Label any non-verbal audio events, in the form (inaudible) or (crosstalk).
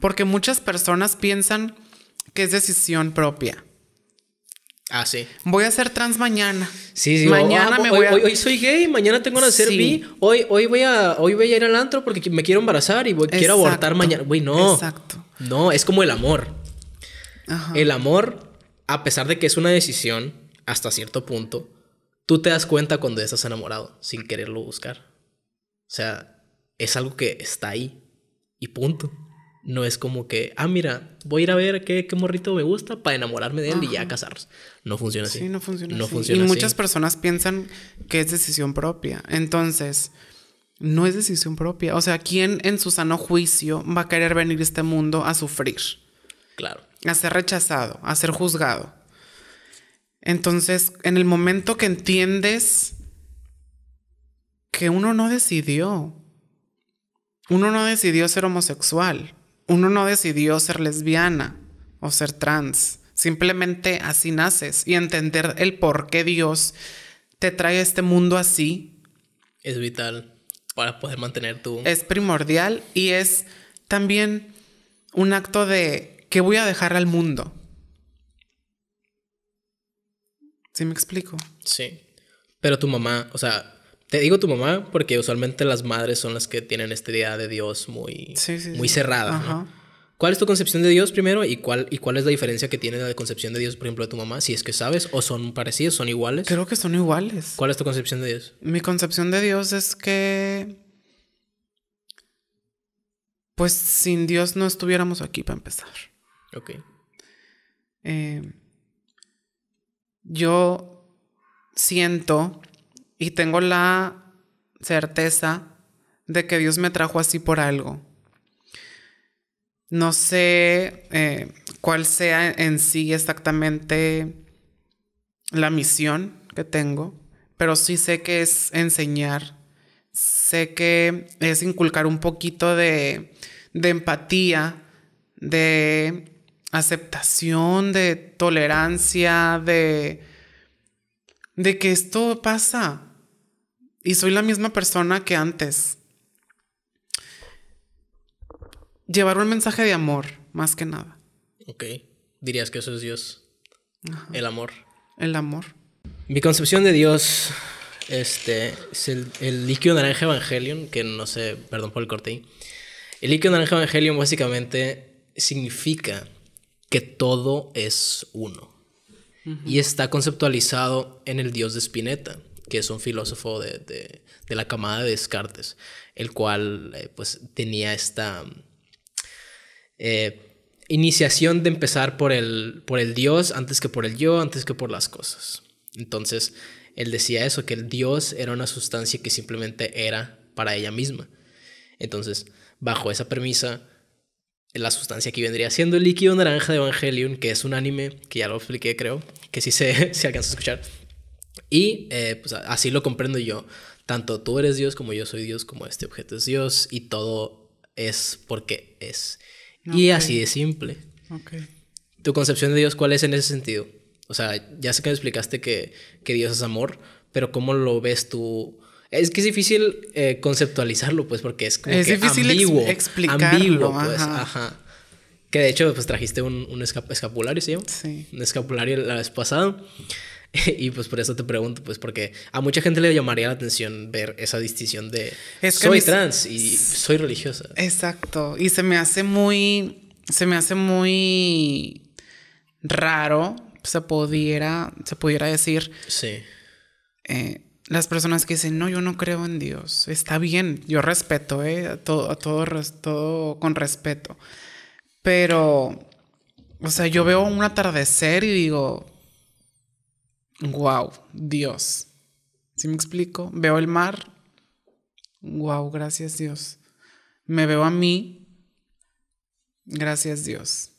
Porque muchas personas piensan que es decisión propia. Ah, sí. Voy a ser trans mañana. Sí, sí. Mañana ah, me voy a... hoy, soy gay, mañana tengo que ser bi. Hoy, hoy, voy a, hoy voy a ir al antro porque me quiero embarazar y voy, quiero abortar mañana. Güey, no. Exacto. No, es como el amor. Ajá. El amor, a pesar de que es una decisión, hasta cierto punto, tú te das cuenta cuando estás enamorado, sin quererlo buscar. O sea, es algo que está ahí. Y punto. No es como que, ah, mira, voy a ir a ver qué, morrito me gusta para enamorarme de él y ya casarnos. No funciona así. Sí, no funciona no así. y muchas personas piensan que es decisión propia. Entonces, no es decisión propia. O sea, ¿quién en su sano juicio va a querer venir a este mundo a sufrir? Claro. A ser rechazado, a ser juzgado. Entonces, en el momento que entiendes que uno no decidió, uno no decidió ser homosexual uno no decidió ser lesbiana o ser trans. Simplemente así naces y entender el por qué Dios te trae este mundo así. Es vital para poder mantener tu... Es primordial y es también un acto de que voy a dejar al mundo. ¿Sí me explico? Sí. Pero tu mamá, o sea, digo tu mamá porque usualmente las madres son las que tienen esta idea de Dios muy, muy cerrada. ¿Cuál es tu concepción de Dios primero y cuál, y cuál es la diferencia que tiene la concepción de Dios, por ejemplo, de tu mamá? Si es que sabes, o son parecidos, son iguales. Creo que son iguales. ¿Cuál es tu concepción de Dios? Mi concepción de Dios es que... Pues sin Dios no estuviéramos aquí para empezar. Ok. Eh, yo siento y tengo la certeza de que Dios me trajo así por algo. No sé eh, cuál sea en sí exactamente la misión que tengo, pero sí sé que es enseñar, sé que es inculcar un poquito de empatía, de aceptación, de tolerancia, de de que esto pasa y soy la misma persona que antes. Llevar un mensaje de amor, más que nada. Ok, dirías que eso es Dios. El amor. El amor. Mi concepción de Dios este, es el, líquido naranja evangelion, que no sé, perdón por el corte El líquido naranja evangelion básicamente significa que todo es uno y está conceptualizado en el dios de Spinetta, que es un filósofo de, la camada de Descartes, el cual eh, pues, tenía esta eh, iniciación de empezar por el, por el dios antes que por el yo, antes que por las cosas. Entonces, él decía eso, que el dios era una sustancia que simplemente era para ella misma. Entonces, bajo esa premisa, la sustancia que vendría siendo el líquido naranja de Evangelion, que es un anime, que ya lo expliqué creo, que sí se, (laughs) alcanza a escuchar. Y eh, pues, así lo comprendo yo. Tanto tú eres Dios como yo soy Dios, como este objeto es Dios, y todo es porque es. Y así de simple. ¿Tu concepción de Dios cuál es en ese sentido? O sea, ya sé que me explicaste que, que Dios es amor, pero ¿cómo lo ves tú? Es que es difícil eh, conceptualizarlo, pues, porque es como que difícil ambiguo. explicarlo, ambiguo, pues, ajá. Que de hecho, pues trajiste un, un escapulario, ¿sí? Sí. Un escapulario la vez pasada. (laughs) y pues por eso te pregunto, pues porque a mucha gente le llamaría la atención ver esa distinción de soy trans y soy religiosa. Exacto. Y se me hace muy, se me hace muy raro se pudiera, se pudiera decir. Sí. Eh, las personas que dicen, no, yo no creo en Dios, está bien, yo respeto, ¿eh? a todo, todo con respeto. Pero, o sea, yo veo un atardecer y digo, wow, Dios. ¿Sí me explico? Veo el mar, wow, gracias Dios. Me veo a mí, gracias Dios.